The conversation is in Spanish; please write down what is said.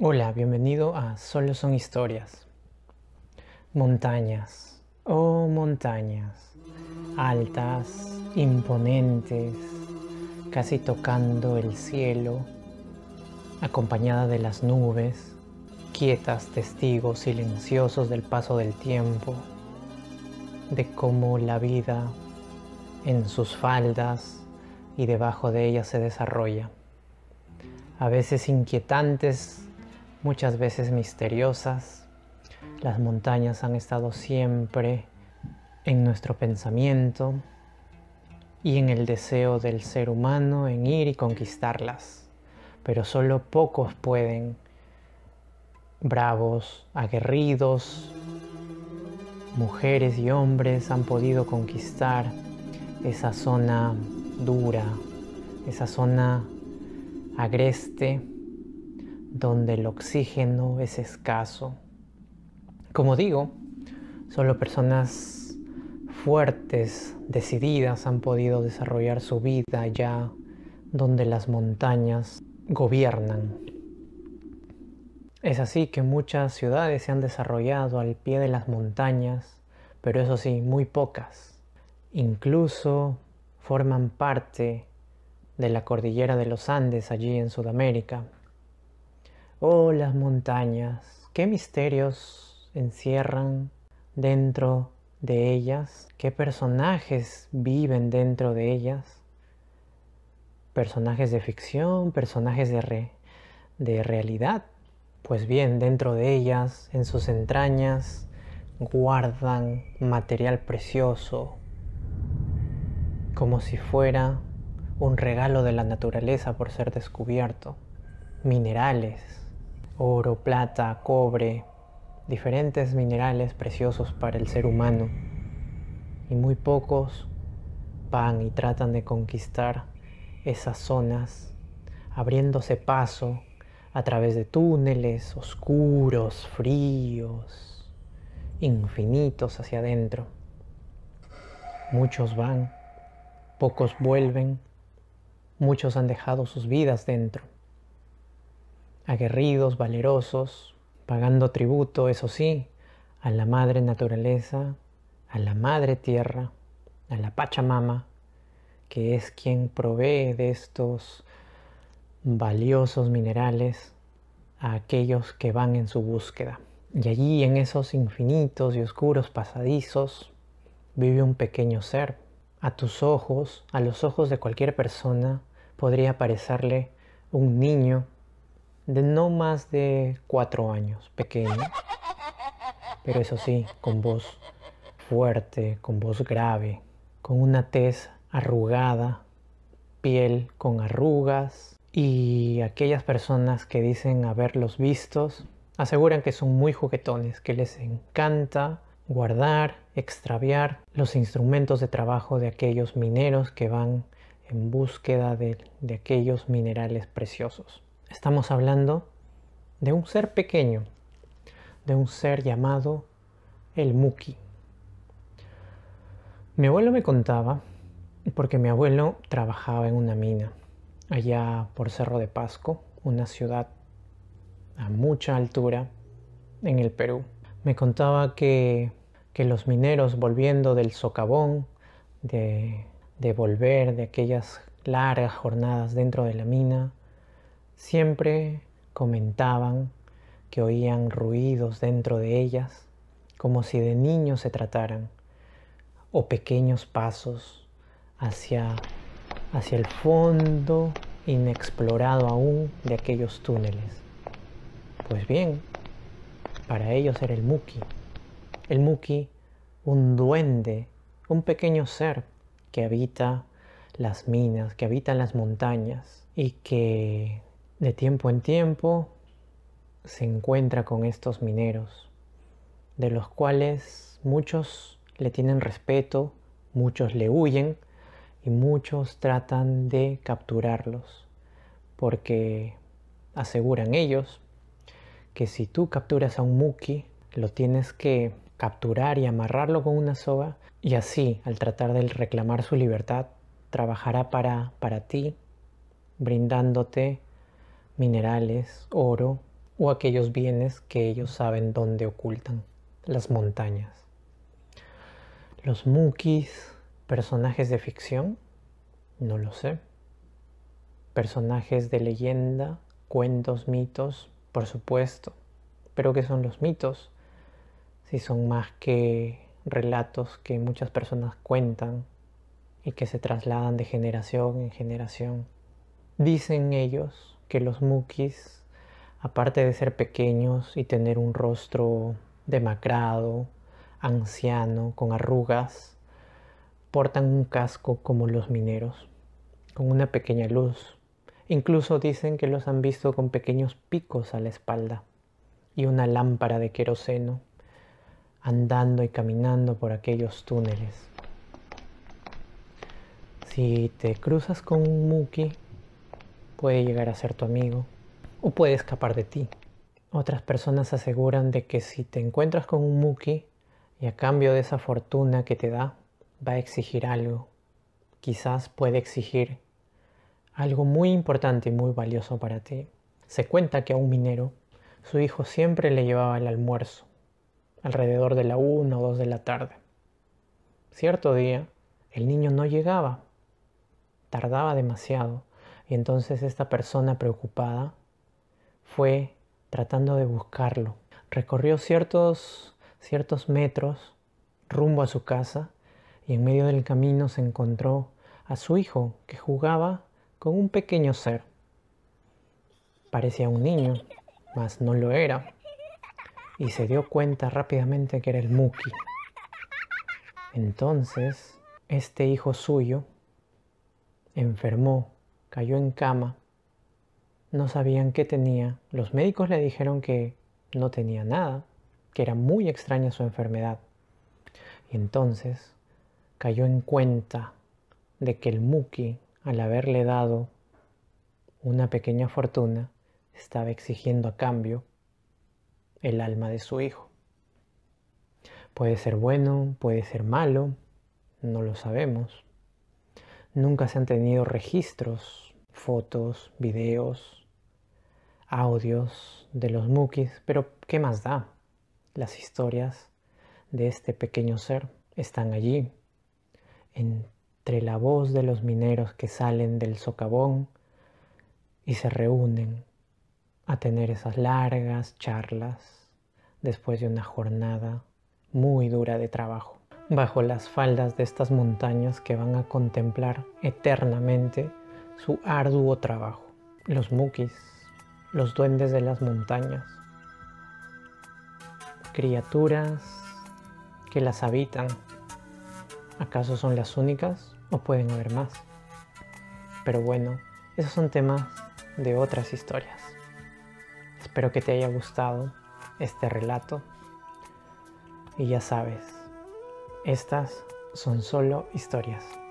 Hola, bienvenido a Solo son historias. Montañas, oh montañas, altas, imponentes, casi tocando el cielo, acompañada de las nubes, quietas testigos silenciosos del paso del tiempo, de cómo la vida en sus faldas y debajo de ella se desarrolla. A veces inquietantes, muchas veces misteriosas. Las montañas han estado siempre en nuestro pensamiento y en el deseo del ser humano en ir y conquistarlas. Pero solo pocos pueden. Bravos, aguerridos, mujeres y hombres han podido conquistar esa zona dura, esa zona agreste, donde el oxígeno es escaso. Como digo, solo personas fuertes, decididas, han podido desarrollar su vida allá donde las montañas gobiernan. Es así que muchas ciudades se han desarrollado al pie de las montañas, pero eso sí, muy pocas. Incluso forman parte de la cordillera de los Andes allí en Sudamérica. Oh, las montañas, qué misterios encierran dentro de ellas, qué personajes viven dentro de ellas, personajes de ficción, personajes de, de realidad pues bien, dentro de ellas, en sus entrañas, guardan material precioso, como si fuera un regalo de la naturaleza por ser descubierto. Minerales, oro, plata, cobre, diferentes minerales preciosos para el ser humano. Y muy pocos van y tratan de conquistar esas zonas, abriéndose paso a través de túneles oscuros, fríos, infinitos hacia adentro. Muchos van, pocos vuelven, muchos han dejado sus vidas dentro. Aguerridos, valerosos, pagando tributo, eso sí, a la madre naturaleza, a la madre tierra, a la Pachamama, que es quien provee de estos valiosos minerales a aquellos que van en su búsqueda. Y allí en esos infinitos y oscuros pasadizos vive un pequeño ser. A tus ojos, a los ojos de cualquier persona, podría parecerle un niño de no más de cuatro años, pequeño, pero eso sí, con voz fuerte, con voz grave, con una tez arrugada, piel con arrugas, y aquellas personas que dicen haberlos vistos aseguran que son muy juguetones, que les encanta guardar, extraviar los instrumentos de trabajo de aquellos mineros que van en búsqueda de, de aquellos minerales preciosos. Estamos hablando de un ser pequeño, de un ser llamado el Muki. Mi abuelo me contaba, porque mi abuelo trabajaba en una mina, allá por Cerro de Pasco, una ciudad a mucha altura en el Perú. Me contaba que, que los mineros volviendo del socavón, de, de volver de aquellas largas jornadas dentro de la mina, siempre comentaban que oían ruidos dentro de ellas, como si de niños se trataran, o pequeños pasos hacia hacia el fondo inexplorado aún de aquellos túneles. Pues bien, para ellos era el Muki. El Muki, un duende, un pequeño ser que habita las minas, que habita las montañas y que de tiempo en tiempo se encuentra con estos mineros, de los cuales muchos le tienen respeto, muchos le huyen, y muchos tratan de capturarlos porque aseguran ellos que si tú capturas a un muki, lo tienes que capturar y amarrarlo con una soga y así, al tratar de reclamar su libertad, trabajará para, ti, brindándote minerales, oro o aquellos bienes que ellos saben dónde ocultan, las montañas. Los mukis ¿Personajes de ficción? No lo sé. ¿Personajes de leyenda, cuentos, mitos? Por supuesto. ¿Pero qué son los mitos? Si son más que relatos que muchas personas cuentan y que se trasladan de generación en generación. Dicen ellos que los mukis, aparte de ser pequeños y tener un rostro demacrado, anciano, con arrugas, portan un casco como los mineros, con una pequeña luz. Incluso dicen que los han visto con pequeños picos a la espalda y una lámpara de queroseno, andando y caminando por aquellos túneles. Si te cruzas con un Muki, puede llegar a ser tu amigo o puede escapar de ti. Otras personas aseguran de que si te encuentras con un Muki y a cambio de esa fortuna que te da, va a exigir algo. Quizás puede exigir algo muy importante y muy valioso para ti. Se cuenta que a un minero, su hijo siempre le llevaba el almuerzo, alrededor de la una o dos de la tarde. Cierto día, el niño no llegaba, tardaba demasiado, y entonces esta persona preocupada fue tratando de buscarlo. Recorrió ciertos, ciertos metros rumbo a su casa y en medio del camino se encontró a su hijo que jugaba con un pequeño ser. Parecía un niño, mas no lo era, y se dio cuenta rápidamente que era el Muki. Entonces, este hijo suyo enfermó, cayó en cama, no sabían qué tenía, los médicos le dijeron que no tenía nada, que era muy extraña su enfermedad. Y entonces cayó en cuenta de que el Muki, al haberle dado una pequeña fortuna, estaba exigiendo a cambio el alma de su hijo. Puede ser bueno, puede ser malo, no lo sabemos. Nunca se han tenido registros, fotos, videos, audios de los Mukis, pero ¿qué más da? Las historias de este pequeño ser están allí entre la voz de los mineros que salen del socavón y se reúnen a tener esas largas charlas después de una jornada muy dura de trabajo bajo las faldas de estas montañas que van a contemplar eternamente su arduo trabajo. Los mukis, los duendes de las montañas, criaturas que las habitan ¿Acaso son las únicas o pueden haber más? Pero bueno, esos son temas de otras historias. Espero que te haya gustado este relato. Y ya sabes, estas son solo historias.